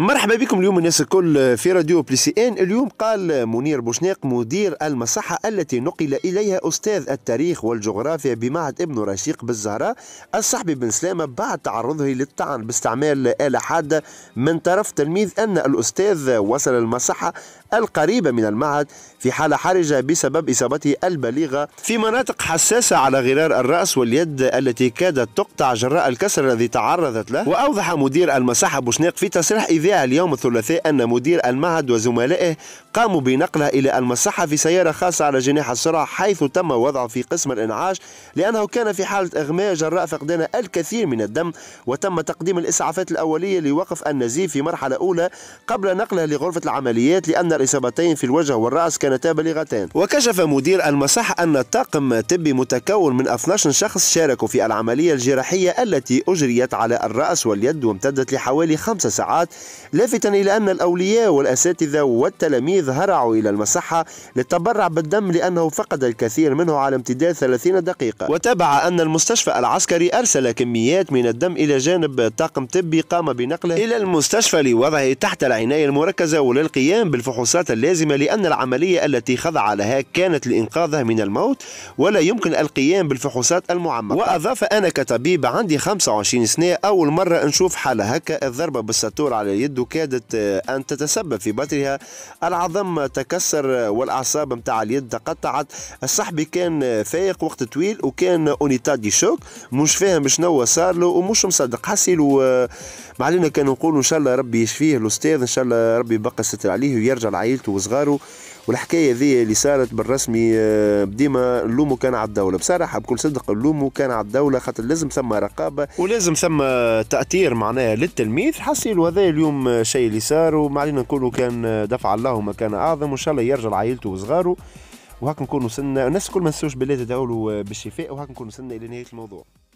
مرحبا بكم اليوم الناس الكل في راديو بليسي ان اليوم قال منير بوشناق مدير المصحة التي نقل إليها أستاذ التاريخ والجغرافيا بمعهد ابن رشيق بالزهراء الصحبي بن سلامة بعد تعرضه للطعن باستعمال آلة حادة من طرف تلميذ أن الأستاذ وصل المصحة القريبة من المعهد في حالة حرجة بسبب إصابته البليغة في مناطق حساسة على غرار الرأس واليد التي كادت تقطع جراء الكسر الذي تعرضت له وأوضح مدير المصحة بوشناق في تصريح إذا إذاعة اليوم الثلاثاء أن مدير المعهد وزملائه قاموا بنقله إلى المصحة في سيارة خاصة على جناح السرعة حيث تم وضعه في قسم الإنعاش لأنه كان في حالة إغماء جراء فقدان الكثير من الدم وتم تقديم الإسعافات الأولية لوقف النزيف في مرحلة أولى قبل نقله لغرفة العمليات لأن الإصابتين في الوجه والرأس كانتا بالغتان وكشف مدير المصحة أن الطاقم الطبي متكون من 12 شخص شاركوا في العملية الجراحية التي أجريت على الرأس واليد وامتدت لحوالي خمس ساعات لافتا إلى أن الأولياء والأساتذة والتلاميذ هرعوا إلى المصحة للتبرع بالدم لأنه فقد الكثير منه على امتداد 30 دقيقة وتبع أن المستشفى العسكري أرسل كميات من الدم إلى جانب طاقم طبي قام بنقله إلى المستشفى لوضعه تحت العناية المركزة وللقيام بالفحوصات اللازمة لأن العملية التي خضع لها كانت لإنقاذه من الموت ولا يمكن القيام بالفحوصات المعمقة وأضاف أنا كطبيب عندي 25 سنة أول مرة نشوف حالة هكا الضربة بالساتور على يد كادت آه، أن تتسبب في بترها العظم تكسر والأعصاب متاع اليد تقطعت الصحبي كان فايق وقت طويل وكان أونيتا دي شوك مش فاهم شنو صار له ومش مصدق حسيل آه، ما علينا كان نقول إن شاء الله ربي يشفيه الأستاذ إن شاء الله ربي يبقى ستر عليه ويرجع لعائلته وصغاره والحكايه ذي اللي صارت بالرسمي آه، ديما اللومو كان على الدوله بصراحه بكل صدق اللومو كان على الدوله خاطر لازم ثم رقابه ولازم ثم تاثير معناها للتلميذ حسيلوا هذا اليوم شيء اللي صار وما علينا نقولوا كان دفع الله ما كان اعظم وان شاء الله يرجع لعائلته وصغاره وهاك نكون وصلنا الناس الكل ما نسوش بالله تداولوا بالشفاء وهاك نكون وصلنا الى نهايه الموضوع